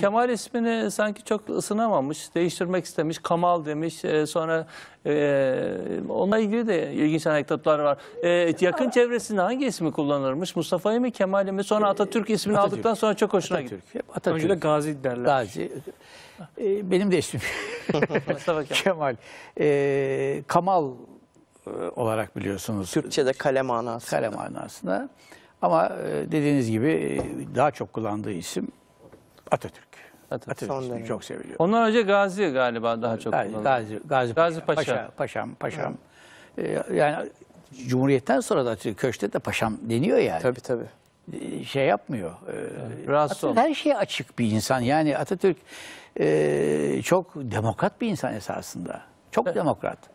Kemal ismini sanki çok ısınamamış, değiştirmek istemiş, Kamal demiş. E, sonra e, onunla ilgili de ilginç anekdotlar var. E, yakın çevresinde hangi ismi kullanırmış? Mustafa'yı mı, Kemal'i mi? Sonra e, Atatürk ismini Atatürk. aldıktan sonra çok hoşuna Atatürk. gitti. Hep Atatürk'e Atatürk. Gazi derler. Gazi. E, benim de ismim Mustafa Kemal. Kemal. E, Kamal e, olarak biliyorsunuz. Türkçe'de kale manasında. Kale manasında. Ama e, dediğiniz gibi daha çok kullandığı isim Atatürk. Atatürk. Atatürk çok seviyorum. Ondan önce Gazi galiba daha çok Gazi, Gazi, Gazi, Gazi Paşa. Paşa. Paşam, paşam. Ee, yani Cumhuriyet'ten sonra da Atatürk köşte de paşam deniyor yani. Tabii tabii. Ee, Şey yapmıyor. Ee, Rahatsız Atatürk her şeye açık bir insan. Yani Atatürk e, çok demokrat bir insan esasında. Çok demokrat.